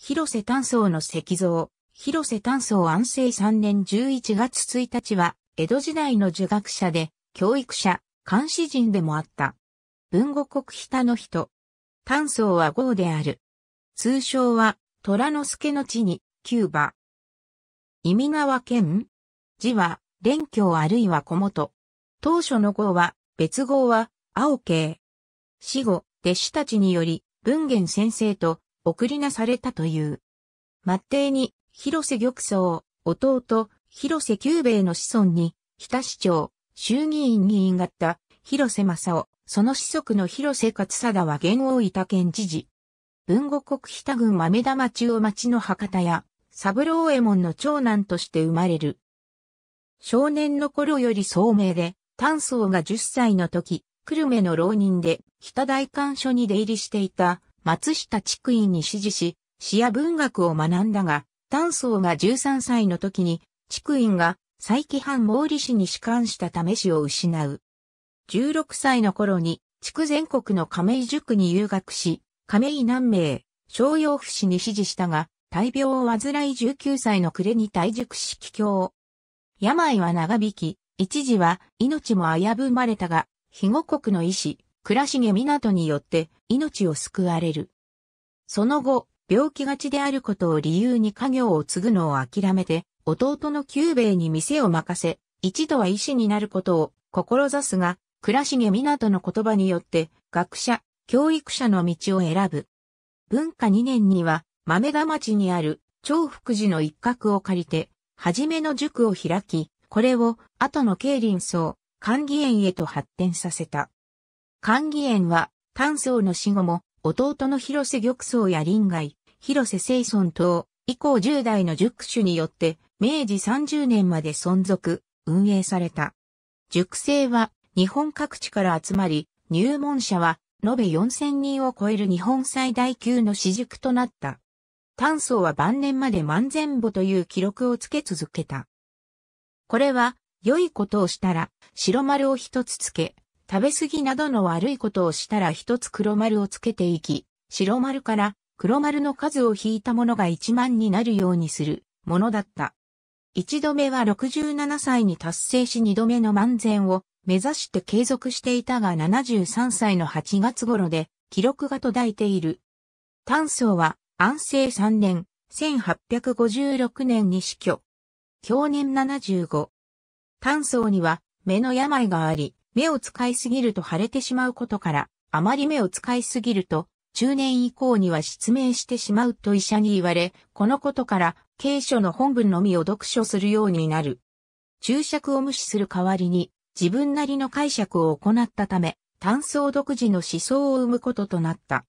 広瀬丹層の石像、広瀬丹層安政3年11月1日は、江戸時代の儒学者で、教育者、監視人でもあった。文語国北の人。丹層は豪である。通称は、虎之助の地に、キューバ。意味縄県字は、連教あるいは小本。当初の号は、別号は、青系。死後、弟子たちにより、文元先生と送りなされたという。末帝に、広瀬玉藻、弟、広瀬久兵衛の子孫に、日田市長、衆議院議員がった広瀬正夫、その子息の広瀬勝貞は元大分県知事。文後国北郡豆田町を町の博多や、三郎右衛門の長男として生まれる。少年の頃より聡明で、丹僧が10歳の時、久留米の浪人で、北大官所に出入りしていた松下地区院に指示し、詩や文学を学んだが、丹僧が13歳の時に、地区院が再起藩毛利氏に仕官したため氏を失う。16歳の頃に、筑全国の亀井塾に留学し、亀井南明、商用府氏に指示したが、大病を患い19歳の暮れに退塾し帰郷。病は長引き、一時は命も危ぶまれたが、肥後国の医師、倉重港によって命を救われる。その後、病気がちであることを理由に家業を継ぐのを諦めて、弟の久兵衛に店を任せ、一度は医師になることを志すが、倉重港の言葉によって学者、教育者の道を選ぶ。文化2年には豆田町にある長福寺の一角を借りて、初めの塾を開き、これを後の慶林荘、管義園へと発展させた。寛義園は、丹宗の死後も、弟の広瀬玉宗や林外、広瀬清村等、以降10代の熟主によって、明治30年まで存続、運営された。熟成は、日本各地から集まり、入門者は、延べ4000人を超える日本最大級の私塾となった。炭素は晩年まで万全母という記録をつけ続けた。これは、良いことをしたら、白丸を一つつけ、食べ過ぎなどの悪いことをしたら一つ黒丸をつけていき、白丸から黒丸の数を引いたものが1万になるようにするものだった。一度目は67歳に達成し二度目の万全を目指して継続していたが73歳の8月頃で記録が途絶えている。炭素は安政3年、1856年に死去。去年75。炭素には目の病があり、目を使いすぎると腫れてしまうことから、あまり目を使いすぎると、中年以降には失明してしまうと医者に言われ、このことから、軽書の本文のみを読書するようになる。注釈を無視する代わりに、自分なりの解釈を行ったため、単素独自の思想を生むこととなった。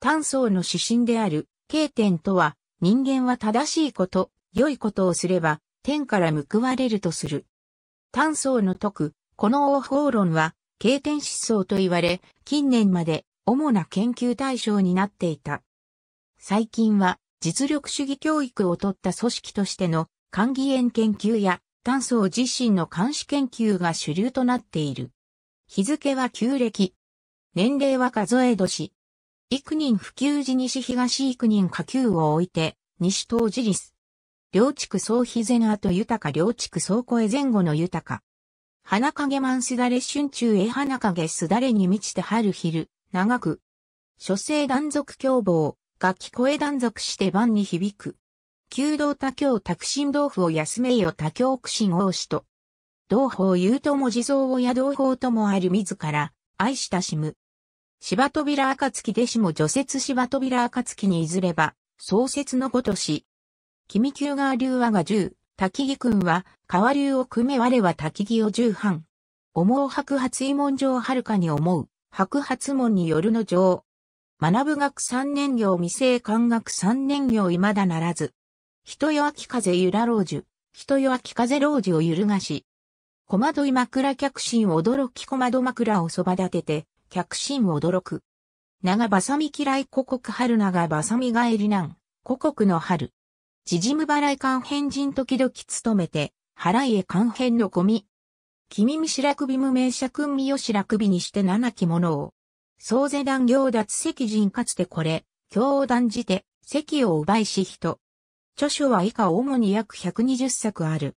単素の指針である、経典とは、人間は正しいこと、良いことをすれば、天から報われるとする。単素の徳、この応報論は、経典思想と言われ、近年まで主な研究対象になっていた。最近は、実力主義教育を取った組織としての、肝技炎研究や、炭素自身の監視研究が主流となっている。日付は旧暦。年齢は数え年。幾人普及時西東幾人下級を置いて、西東寺立。両地区総肥前後豊か両地区総越前後の豊か。花影満すだれ春中へ花影すだれに満ちて春昼、長く。書生断続凶暴、楽器声断続して晩に響く。弓道多教託進豆腐を休めよ多教苦心王子と。同胞言うとも地蔵親同胞ともある自ら、愛したしむ。芝扉暁でしも除雪芝扉暁にいずれば、創設のごとし。君急が竜和が十、滝木君は、川流を組め我は滝木を重犯。思う白髪異門上遥かに思う、白髪門によるの上。学ぶ学三年行未成感学三年行未だならず。人よ秋風ゆら老樹、人よ秋風老樹を揺るがし。小窓い枕客心驚き小窓枕をそば立てて、客心驚く。長ばさみ嫌い古国春長ばさみ帰りなん、古国の春。縮む払い関変人時々務めて、払いへ関変のゴミ。君見白首無名者君見よ白首にして七着者を。総勢断行脱席人かつてこれ、教を断じて、席を奪いし人。著書は以下主に約120作ある。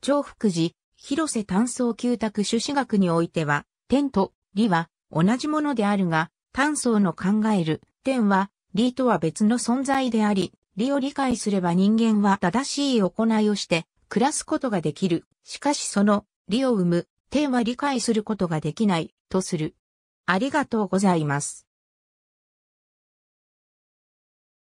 長福寺、広瀬単層旧宅朱子学においては、天と理は同じものであるが、単層の考える天は理とは別の存在であり、理を理解すれば人間は正しい行いをして暮らすことができる。しかしその理を生む、点は理解することができないとする。ありがとうございます。